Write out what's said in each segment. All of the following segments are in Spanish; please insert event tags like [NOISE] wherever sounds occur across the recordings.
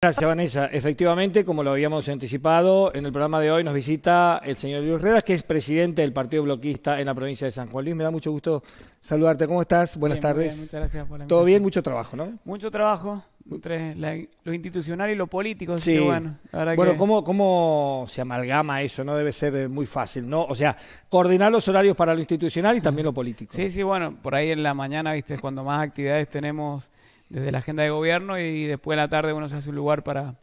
Gracias, Vanessa. Efectivamente, como lo habíamos anticipado, en el programa de hoy nos visita el señor Luis Redas, que es presidente del Partido Bloquista en la provincia de San Juan. Luis, me da mucho gusto saludarte. ¿Cómo estás? Buenas tardes. muchas gracias por la Todo bien, mucho trabajo, ¿no? Mucho trabajo entre lo institucional y lo político. Sí. bueno, bueno ¿cómo, ¿cómo se amalgama eso? No debe ser eh, muy fácil, ¿no? O sea, coordinar los horarios para lo institucional y también lo político. Sí, sí, bueno, por ahí en la mañana, viste, cuando más actividades tenemos desde la agenda de gobierno y después de la tarde uno se hace un lugar para,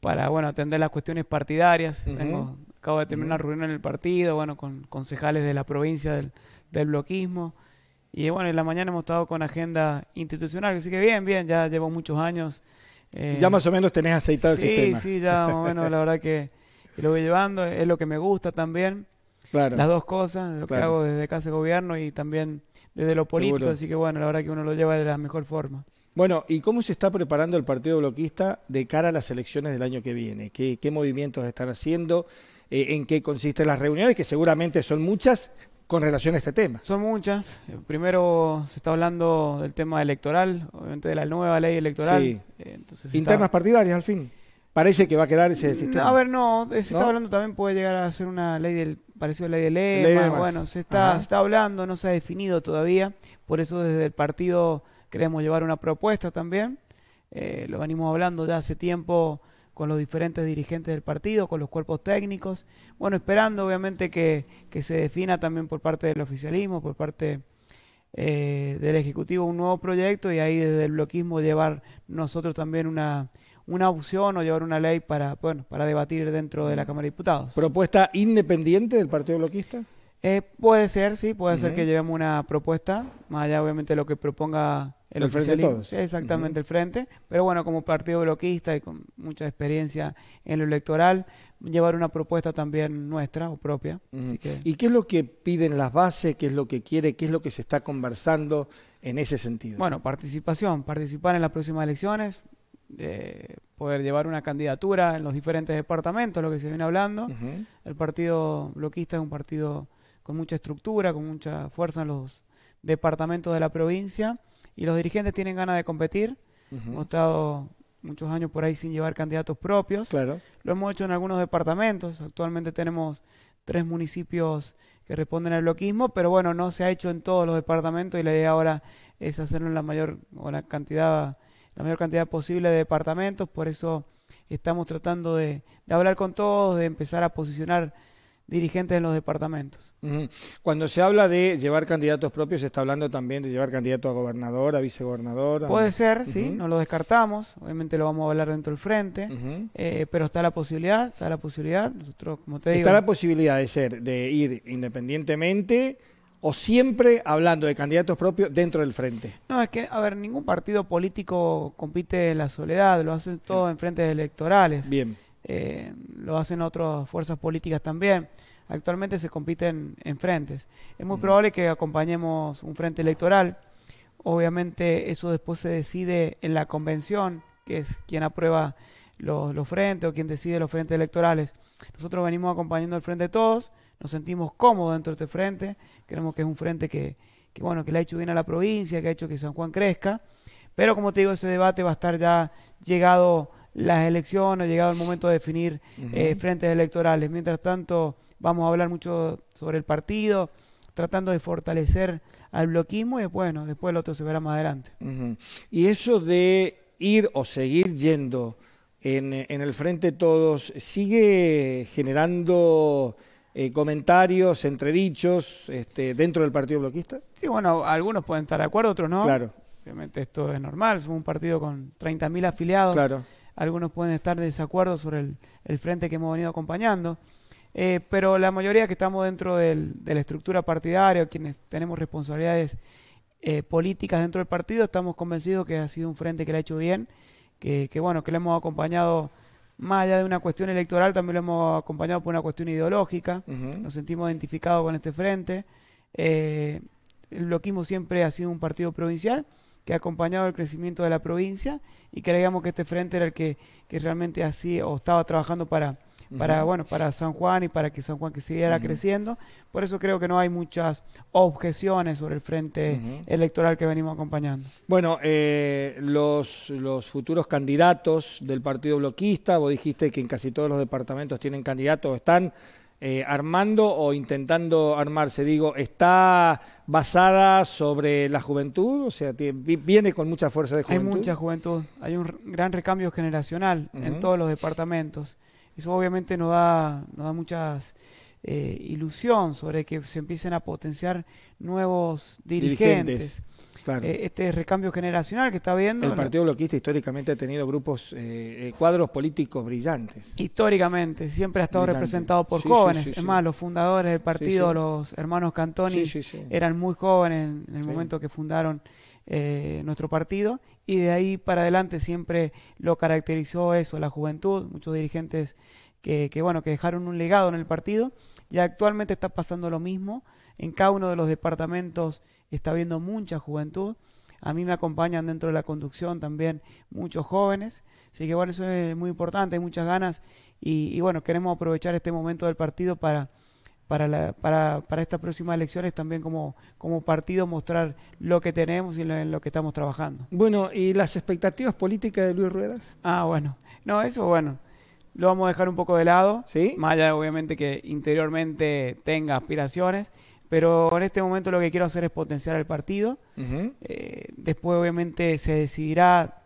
para bueno, atender las cuestiones partidarias. acabo de terminar una reunión en el partido, bueno, con concejales de la provincia del, bloquismo. Y bueno, en la mañana hemos estado con agenda institucional, así que bien, bien, ya llevo muchos años. Eh, ya más o menos tenés aceitado sí, el sistema. Sí, sí, ya más o menos, la verdad que, [LAUGHS] lo voy llevando, es lo que me gusta también. Las dos cosas, lo que hago desde casa de gobierno y también desde lo político, así que bueno, la verdad que uno lo lleva de la mejor forma. Bueno, ¿y cómo se está preparando el Partido Bloquista de cara a las elecciones del año que viene? ¿Qué, movimientos están haciendo? Eh, ¿En qué consisten las reuniones? Que seguramente son muchas con relación a este tema. Son muchas. Primero se está hablando del tema electoral, obviamente de la nueva ley electoral. Sí. Eh, Internas partidarias, al fin. Parece que va a quedar ese sistema. a ver, no, se está hablando también puede llegar a ser una ley del parecido a la ley de Ley bueno, se está, se está hablando, no se ha definido todavía. Por eso desde el partido Queremos llevar una propuesta también. Eh, lo venimos hablando ya hace tiempo con los diferentes dirigentes del partido, con los cuerpos técnicos. Bueno, esperando obviamente que, se defina también por parte del oficialismo, por parte eh, del Ejecutivo, un nuevo proyecto y ahí desde el bloquismo llevar nosotros también una, una opción o llevar una ley para, bueno, para debatir dentro de la Cámara de Diputados. ¿Propuesta independiente del Partido Bloquista? Eh, puede ser, sí, puede ser que llevemos una propuesta, más allá obviamente de lo que proponga el, frente todos. Exactamente, el frente. Pero bueno, como partido bloquista y con mucha experiencia en lo electoral, llevar una propuesta también nuestra o propia. ¿Y qué es lo que piden las bases? ¿Qué es lo que quiere? ¿Qué es lo que se está conversando en ese sentido? Bueno, participación, participar en las próximas elecciones, de poder llevar una candidatura en los diferentes departamentos, lo que se viene hablando. El partido bloquista es un partido con mucha estructura, con mucha fuerza en los departamentos de la provincia y los dirigentes tienen ganas de competir. Hemos estado muchos años por ahí sin llevar candidatos propios. Claro. Lo hemos hecho en algunos departamentos. Actualmente tenemos tres municipios que responden al bloquismo, pero bueno, no se ha hecho en todos los departamentos y la idea ahora es hacerlo en la mayor o la cantidad la mayor cantidad posible de departamentos, por eso estamos tratando de, de hablar con todos, de empezar a posicionar dirigentes de los departamentos. Cuando se habla de llevar candidatos propios, se está hablando también de llevar candidatos a gobernador, a vicegobernador. Puede ser, sí, no lo descartamos, obviamente lo vamos a hablar dentro del frente, eh, pero está la posibilidad, está la posibilidad, nosotros, como te digo... Está la posibilidad de ser, de ir independientemente o siempre hablando de candidatos propios dentro del frente? No, es que, a ver, ningún partido político compite en la soledad, lo hacen todo en frentes electorales. Bien. Eh, lo hacen otras fuerzas políticas también. Actualmente se compiten en frentes. Es muy probable que acompañemos un frente electoral. Obviamente eso después se decide en la convención, que es quien aprueba los, frentes o quien decide los frentes electorales. Nosotros venimos acompañando el frente de todos, nos sentimos cómodos dentro de este frente, creemos que es un frente que, bueno, que le ha hecho bien a la provincia, que ha hecho que San Juan crezca, pero como te digo, ese debate va a estar ya llegado las elecciones, llegado el momento de definir eh, frentes electorales. Mientras tanto, vamos a hablar mucho sobre el partido, tratando de fortalecer al bloquismo y bueno, después el otro se verá más adelante. Y eso de ir o seguir yendo en, en el Frente Todos sigue generando... Eh, comentarios, entredichos este, dentro del partido bloquista? Sí, bueno, algunos pueden estar de acuerdo, otros no. Claro. Obviamente esto es normal, somos un partido con 30.000 afiliados. Claro algunos pueden estar de desacuerdo sobre el, frente que hemos venido acompañando, eh, pero la mayoría que estamos dentro de la estructura partidaria, quienes tenemos responsabilidades eh, políticas dentro del partido, estamos convencidos que ha sido un frente que lo ha hecho bien, que, bueno, que lo hemos acompañado más allá de una cuestión electoral, también lo hemos acompañado por una cuestión ideológica, nos sentimos identificados con este frente. el eh, bloquismo siempre ha sido un partido provincial que ha acompañado el crecimiento de la provincia y creíamos que este frente era el que, realmente así o estaba trabajando para, para bueno para San Juan y para que San Juan que siguiera creciendo por eso creo que no hay muchas objeciones sobre el frente electoral que venimos acompañando bueno eh, los los futuros candidatos del partido bloquista vos dijiste que en casi todos los departamentos tienen candidatos están eh, armando o intentando armarse digo está basada sobre la juventud, o sea, viene con mucha fuerza de juventud. Hay mucha juventud, hay un gran recambio generacional en todos los departamentos. Eso obviamente nos da, nos da muchas eh, ilusión sobre que se empiecen a potenciar nuevos dirigentes. Eh, este recambio generacional que está viendo. El Partido Bloquista históricamente ha tenido grupos, eh, eh, cuadros políticos brillantes. Históricamente, siempre ha estado representado por jóvenes. es más, los fundadores del partido, los hermanos Cantoni, eran muy jóvenes en el momento que fundaron nuestro partido y de ahí para adelante siempre lo caracterizó eso, la juventud, muchos dirigentes que, bueno, que dejaron un legado en el partido y actualmente está pasando lo mismo en cada uno de los departamentos está habiendo mucha juventud. A mí me acompañan dentro de la conducción también muchos jóvenes. Así que bueno, eso es muy importante, hay muchas ganas y, bueno, queremos aprovechar este momento del partido para, para, estas próximas elecciones también como, como partido mostrar lo que tenemos y en lo que estamos trabajando. Bueno, ¿y las expectativas políticas de Luis Ruedas? Ah, bueno. No, eso bueno. Lo vamos a dejar un poco de lado. Sí. Más allá, obviamente, que interiormente tenga aspiraciones. Pero en este momento lo que quiero hacer es potenciar el partido. Eh, después obviamente se decidirá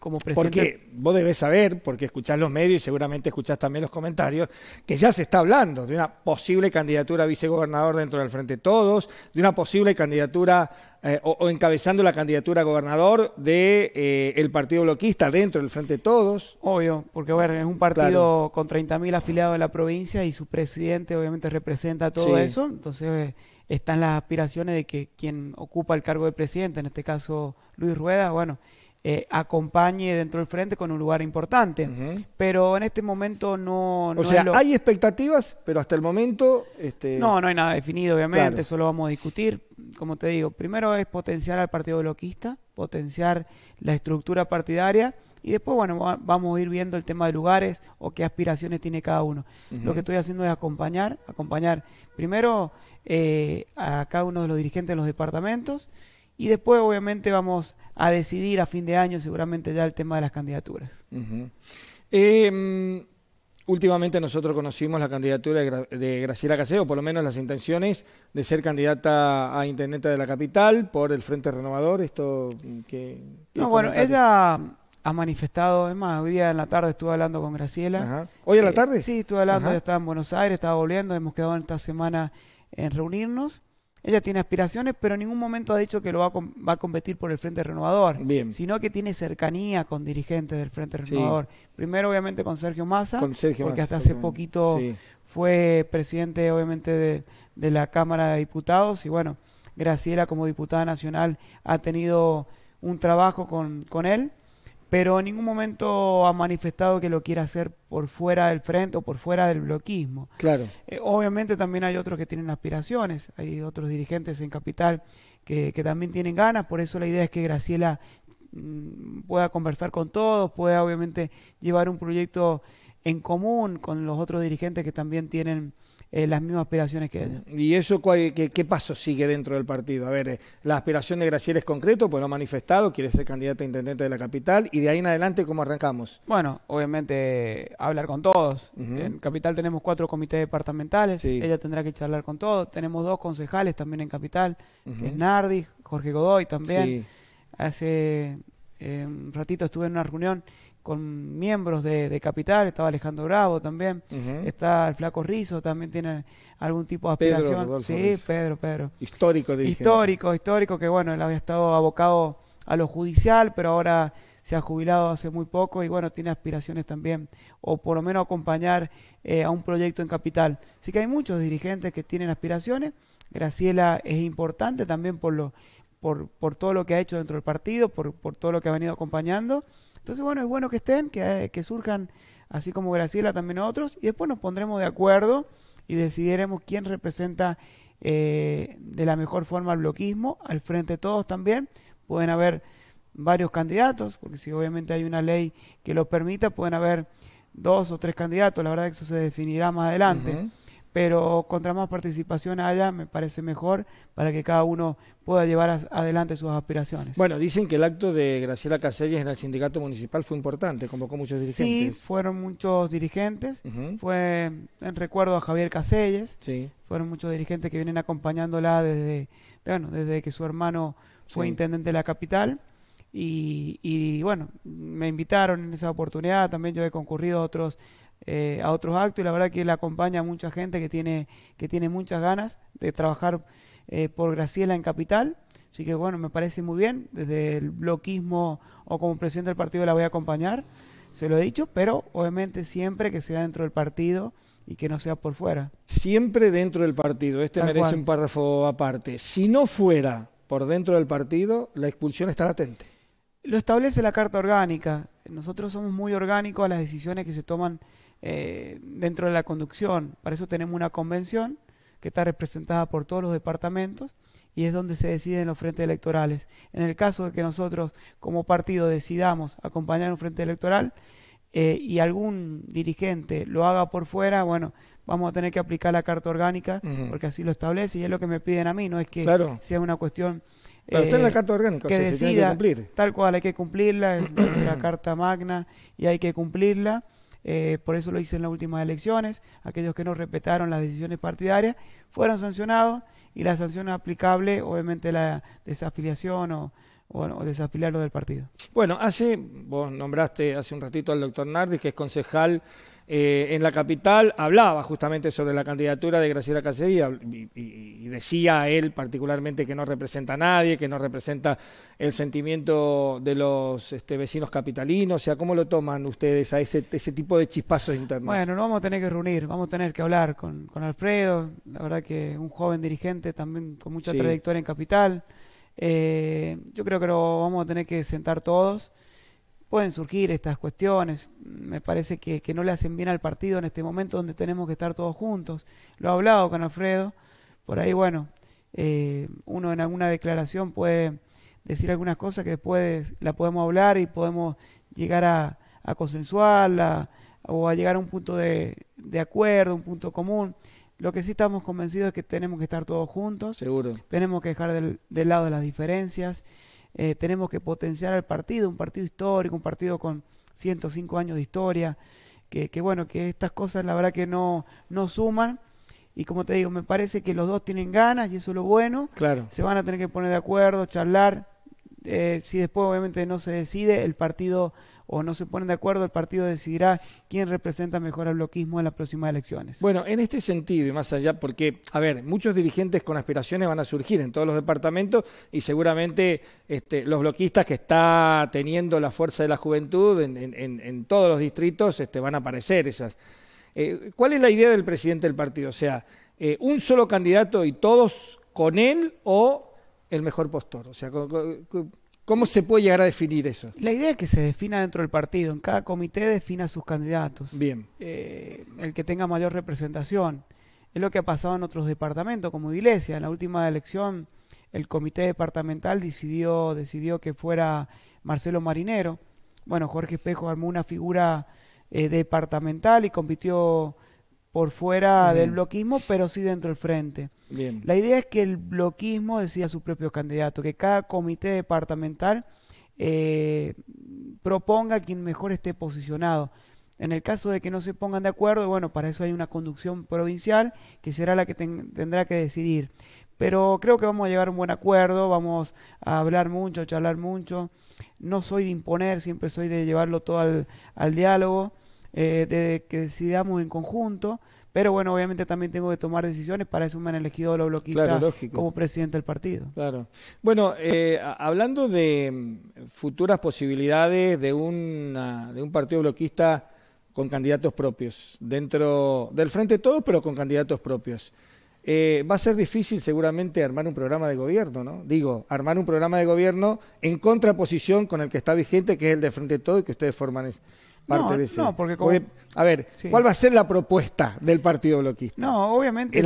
como presidente. Porque vos debes saber, porque escuchás los medios y seguramente escuchás también los comentarios, que ya se está hablando de una posible candidatura a vicegobernador dentro del Frente Todos, de una posible candidatura eh, o, encabezando la candidatura a gobernador de eh, el partido bloquista dentro del Frente Todos. Obvio, porque bueno, es un partido con 30.000 afiliados de la provincia y su presidente obviamente representa todo eso, entonces... Eh, están las aspiraciones de que quien ocupa el cargo de presidente, en este caso Luis Rueda, bueno, eh, acompañe dentro del frente con un lugar importante. Pero en este momento no... o sea, hay expectativas, pero hasta el momento... Este... No, no hay nada definido, obviamente, solo vamos a discutir. Como te digo, primero es potenciar al partido bloquista, potenciar la estructura partidaria. Y después, bueno, vamos a ir viendo el tema de lugares o qué aspiraciones tiene cada uno. Lo que estoy haciendo es acompañar, acompañar primero eh, a cada uno de los dirigentes de los departamentos y después, obviamente, vamos a decidir a fin de año seguramente ya el tema de las candidaturas. Eh, mm, últimamente nosotros conocimos la candidatura de Graciela Caseo, por lo menos las intenciones de ser candidata a intendente de la capital por el Frente Renovador. Esto mm, que... No, bueno, ella ha manifestado, es hoy día en la tarde estuve hablando con Graciela. ¿Hoy en la eh, tarde? Sí, estuve hablando, ya estaba en Buenos Aires, estaba volviendo, hemos quedado en esta semana en reunirnos. Ella tiene aspiraciones, pero en ningún momento ha dicho que lo va a, va a competir por el Frente Renovador, sino que tiene cercanía con dirigentes del Frente Renovador. Primero, obviamente, con Sergio Massa, porque hasta hace poquito fue presidente, obviamente, de, la Cámara de Diputados y bueno, Graciela como diputada nacional ha tenido un trabajo con, con él pero en ningún momento ha manifestado que lo quiera hacer por fuera del frente o por fuera del bloquismo. Claro. Eh, obviamente también hay otros que tienen aspiraciones, hay otros dirigentes en Capital que, también tienen ganas, por eso la idea es que Graciela mm, pueda conversar con todos, pueda obviamente llevar un proyecto en común con los otros dirigentes que también tienen eh, las mismas aspiraciones que ella. ¿Y eso qué, paso sigue dentro del partido? A ver, eh, la aspiración de Graciela es concreto, pues lo ha manifestado, quiere ser candidata a intendente de la capital, y de ahí en adelante, ¿cómo arrancamos? Bueno, obviamente hablar con todos. En Capital tenemos cuatro comités departamentales, ella tendrá que charlar con todos. Tenemos dos concejales también en Capital, Nardi, Jorge Godoy también. Hace eh, un ratito estuve en una reunión con miembros de, Capital, estaba Alejandro Bravo también, está el Flaco Rizo, también tiene algún tipo de aspiración. sí, Pedro, Pedro. Histórico, dije. Histórico, histórico, que bueno, él había estado abocado a lo judicial, pero ahora se ha jubilado hace muy poco y bueno, tiene aspiraciones también, o por lo menos acompañar eh, a un proyecto en Capital. Así que hay muchos dirigentes que tienen aspiraciones. Graciela es importante también por lo por, por todo lo que ha hecho dentro del partido, por, todo lo que ha venido acompañando. Entonces, bueno, es bueno que estén, que, eh, que surjan así como Graciela también otros, y después nos pondremos de acuerdo y decidiremos quién representa eh, de la mejor forma el bloquismo, al frente de todos también. Pueden haber varios candidatos, porque si obviamente hay una ley que lo permita, pueden haber dos o tres candidatos, la verdad que eso se definirá más adelante pero contra más participación haya, me parece mejor para que cada uno pueda llevar adelante sus aspiraciones. Bueno, dicen que el acto de Graciela Casellas en el sindicato municipal fue importante, convocó muchos dirigentes. Sí, fueron muchos dirigentes, fue en recuerdo a Javier Casellas, sí. fueron muchos dirigentes que vienen acompañándola desde, desde que su hermano fue intendente de la capital. Y, y bueno, me invitaron en esa oportunidad, también yo he concurrido a otros eh, a otros actos y la verdad que le acompaña a mucha gente que tiene, que tiene muchas ganas de trabajar eh, por Graciela en Capital. Así que bueno, me parece muy bien. Desde el bloquismo o como presidente del partido la voy a acompañar, se lo he dicho, pero obviamente siempre que sea dentro del partido y que no sea por fuera. Siempre dentro del partido. Este merece un párrafo aparte. Si no fuera por dentro del partido, la expulsión está latente. Lo establece la Carta Orgánica. Nosotros somos muy orgánicos a las decisiones que se toman eh, dentro de la conducción. Para eso tenemos una convención que está representada por todos los departamentos y es donde se deciden los frentes electorales. En el caso de que nosotros como partido decidamos acompañar un frente electoral eh, y algún dirigente lo haga por fuera, bueno, vamos a tener que aplicar la carta orgánica porque así lo establece y es lo que me piden a mí, no es que sea una cuestión... Pero la eh, carta orgánica, que decida, Tal cual, hay que cumplirla, es la [CLEARS THROAT] carta magna y hay que cumplirla. Eh, por eso lo hice en las últimas elecciones, aquellos que no respetaron las decisiones partidarias fueron sancionados y la sanción aplicable, obviamente la desafiliación o, o, desafiliarlo del partido. Bueno, hace, vos nombraste hace un ratito al doctor Nardi, que es concejal eh, en la capital hablaba justamente sobre la candidatura de Graciela Cacería y, decía él particularmente que no representa a nadie, que no representa el sentimiento de los este, vecinos capitalinos. O sea, ¿cómo lo toman ustedes a ese, tipo de chispazos internos? Bueno, nos vamos a tener que reunir, vamos a tener que hablar con, Alfredo. La verdad que un joven dirigente también con mucha trayectoria en capital. Eh, yo creo que lo vamos a tener que sentar todos pueden surgir estas cuestiones. Me parece que, no le hacen bien al partido en este momento donde tenemos que estar todos juntos. Lo he hablado con Alfredo. Por ahí, bueno, eh, uno en alguna declaración puede decir algunas cosas que después la podemos hablar y podemos llegar a, a consensuarla o a llegar a un punto de, acuerdo, un punto común. Lo que sí estamos convencidos es que tenemos que estar todos juntos. Seguro. Tenemos que dejar del, lado las diferencias. Eh, tenemos que potenciar al partido, un partido histórico, un partido con 105 años de historia, que, que bueno, que estas cosas la verdad que no, no suman. Y como te digo, me parece que los dos tienen ganas y eso es lo bueno. Claro. Se van a tener que poner de acuerdo, charlar. Eh, si después obviamente no se decide, el partido o no se ponen de acuerdo, el partido decidirá quién representa mejor al bloquismo en las próximas elecciones. Bueno, en este sentido y más allá, porque, a ver, muchos dirigentes con aspiraciones van a surgir en todos los departamentos y seguramente este, los bloquistas que está teniendo la fuerza de la juventud en, todos los distritos este, van a aparecer esas. Eh, ¿Cuál es la idea del presidente del partido? O sea, eh, un solo candidato y todos con él o el mejor postor. O sea, ¿Cómo se puede llegar a definir eso? La idea es que se defina dentro del partido, en cada comité defina sus candidatos. Bien. Eh, el que tenga mayor representación. Es lo que ha pasado en otros departamentos, como Iglesia. En la última elección, el comité departamental decidió, decidió que fuera Marcelo Marinero. Bueno, Jorge Espejo armó una figura eh, departamental y compitió por fuera del bloquismo, pero sí dentro del frente. La idea es que el bloquismo decida su propio candidato, que cada comité departamental eh, proponga quien mejor esté posicionado. En el caso de que no se pongan de acuerdo, bueno, para eso hay una conducción provincial que será la que tendrá que decidir. Pero creo que vamos a llegar a un buen acuerdo, vamos a hablar mucho, a charlar mucho. No soy de imponer, siempre soy de llevarlo todo al, diálogo, eh, de que decidamos en conjunto, pero bueno, obviamente también tengo que tomar decisiones, para eso me han elegido los bloquistas como presidente del partido. Claro. Bueno, eh, hablando de mm, futuras posibilidades de, una, de un partido bloquista con candidatos propios, dentro del Frente Todo, Todos, pero con candidatos propios. Eh, va a ser difícil seguramente armar un programa de gobierno, ¿no? Digo, armar un programa de gobierno en contraposición con el que está vigente, que es el de Frente Todo y que ustedes forman no, porque a ver, ¿cuál va a ser la propuesta del Partido Bloquista? No, obviamente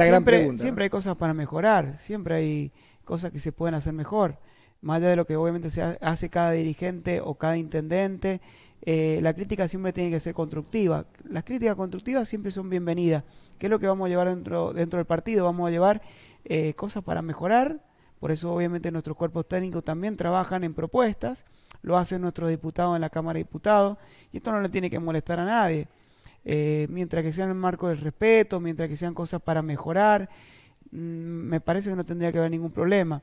siempre, hay cosas para mejorar, siempre hay cosas que se pueden hacer mejor, más allá de lo que obviamente se hace cada dirigente o cada intendente. Eh, la crítica siempre tiene que ser constructiva. Las críticas constructivas siempre son bienvenidas. ¿Qué es lo que vamos a llevar dentro, dentro del partido? Vamos a llevar eh, cosas para mejorar, por eso obviamente nuestros cuerpos técnicos también trabajan en propuestas, lo hacen nuestros diputados en la Cámara de Diputados, y esto no le tiene que molestar a nadie. Eh, mientras que sean en el marco del respeto, mientras que sean cosas para mejorar, mm, me parece que no tendría que haber ningún problema.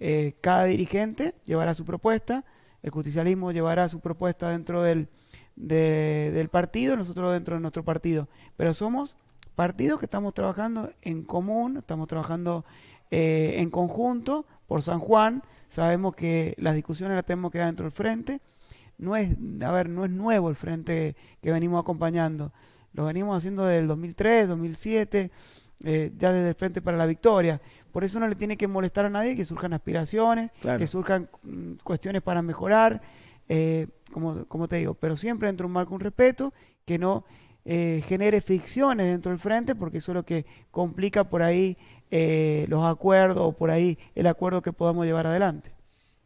Eh, cada dirigente llevará su propuesta, el justicialismo llevará su propuesta dentro del, del partido, nosotros dentro de nuestro partido, pero somos partidos que estamos trabajando en común, estamos trabajando eh, en conjunto por San Juan. Sabemos que las discusiones las tenemos que dar dentro del frente. No es, a ver, no es nuevo el frente que venimos acompañando. Lo venimos haciendo desde el 2003, 2007, eh, ya desde el Frente para la Victoria. Por eso no le tiene que molestar a nadie que surjan aspiraciones, que surjan mm, cuestiones para mejorar, eh, como, como te digo, pero siempre dentro de un marco un respeto, que no genere ficciones dentro del frente, porque eso es lo que complica por ahí eh, los acuerdos o por ahí el acuerdo que podamos llevar adelante.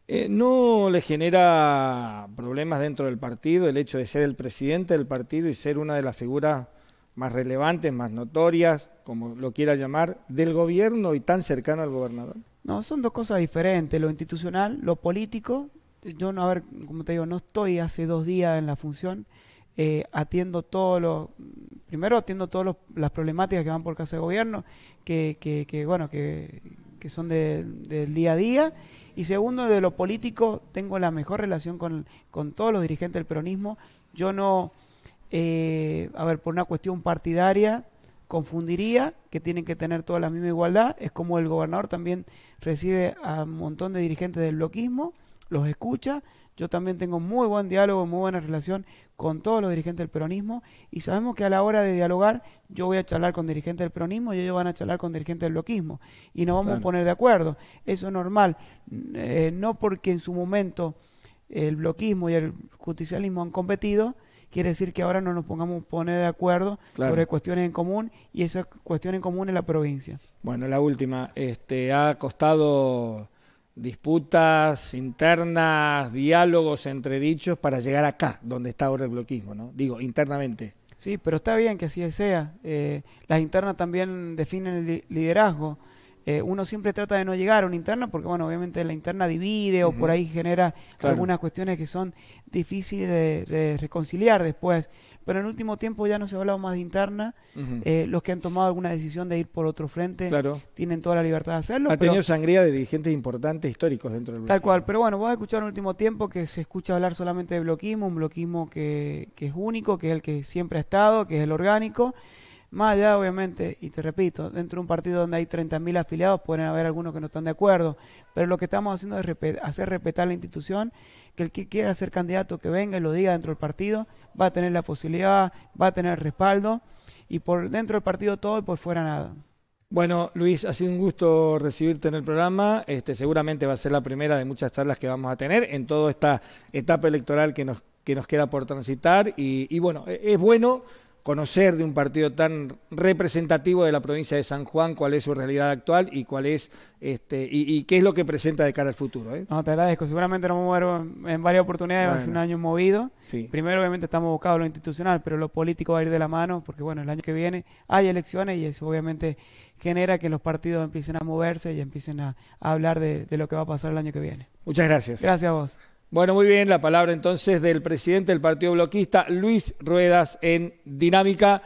Eh, ¿No le genera problemas dentro del partido el hecho de ser el presidente del partido y ser una de las figuras más relevantes, más notorias, como lo quiera llamar, del gobierno y tan cercano al gobernador? No, son dos cosas diferentes, lo institucional, lo político. Yo no, a ver, como te digo, no estoy hace dos días en la función. Eh, atiendo todos los, primero atiendo todas las problemáticas que van por casa de gobierno, que, que, bueno, que, son del día a día, y segundo, de lo político, tengo la mejor relación con, todos los dirigentes del peronismo, yo no, eh, a ver, por una cuestión partidaria, confundiría que tienen que tener toda la misma igualdad, es como el gobernador también recibe a un montón de dirigentes del bloquismo, los escucha, yo también tengo muy buen diálogo, muy buena relación con todos los dirigentes del peronismo y sabemos que a la hora de dialogar yo voy a charlar con dirigentes del peronismo y ellos van a charlar con dirigentes del bloquismo y nos vamos a poner de acuerdo. Eso es normal. Eh, no porque en su momento el bloquismo y el justicialismo han competido, quiere decir que ahora no nos pongamos a poner de acuerdo sobre cuestiones en común y esa cuestión en común es la provincia. Bueno, la última, este, ha costado disputas internas, diálogos entre dichos para llegar acá, donde está ahora el bloquismo, ¿no? Digo, internamente. Sí, pero está bien que así sea. Eh, las internas también definen el liderazgo. Eh, uno siempre trata de no llegar a una interna porque, bueno, obviamente la interna divide o por ahí genera algunas cuestiones que son difíciles de, reconciliar después. Pero en el último tiempo ya no se ha hablado más de interna. Eh, los que han tomado alguna decisión de ir por otro frente tienen toda la libertad de hacerlo. Ha tenido sangría de dirigentes importantes históricos dentro del Tal cual, pero bueno, vos has escuchado en el último tiempo que se escucha hablar solamente de bloquismo, un bloquismo que, que es único, que es el que siempre ha estado, que es el orgánico más allá, obviamente, y te repito, dentro de un partido donde hay 30.000 afiliados pueden haber algunos que no están de acuerdo, pero lo que estamos haciendo es hacer respetar la institución, que el que quiera ser candidato que venga y lo diga dentro del partido, va a tener la posibilidad, va a tener respaldo, y por dentro del partido todo y por fuera nada. Bueno, Luis, ha sido un gusto recibirte en el programa. Este, seguramente va a ser la primera de muchas charlas que vamos a tener en toda esta etapa electoral que nos, que nos queda por transitar. Y, y bueno, e-, es bueno conocer de un partido tan representativo de la provincia de San Juan cuál es su realidad actual y cuál es este y, qué es lo que presenta de cara al futuro. ¿eh? No, te agradezco. Seguramente nos vamos a ver en varias oportunidades. Va a ser un año movido. Primero, obviamente, estamos buscando lo institucional, pero lo político va a ir de la mano porque, bueno, el año que viene hay elecciones y eso obviamente genera que los partidos empiecen a moverse y empiecen a, hablar de, de lo que va a pasar el año que viene. Muchas gracias. Gracias a vos. Bueno, muy bien, la palabra entonces del presidente del Partido Bloquista, Luis Ruedas, en Dinámica.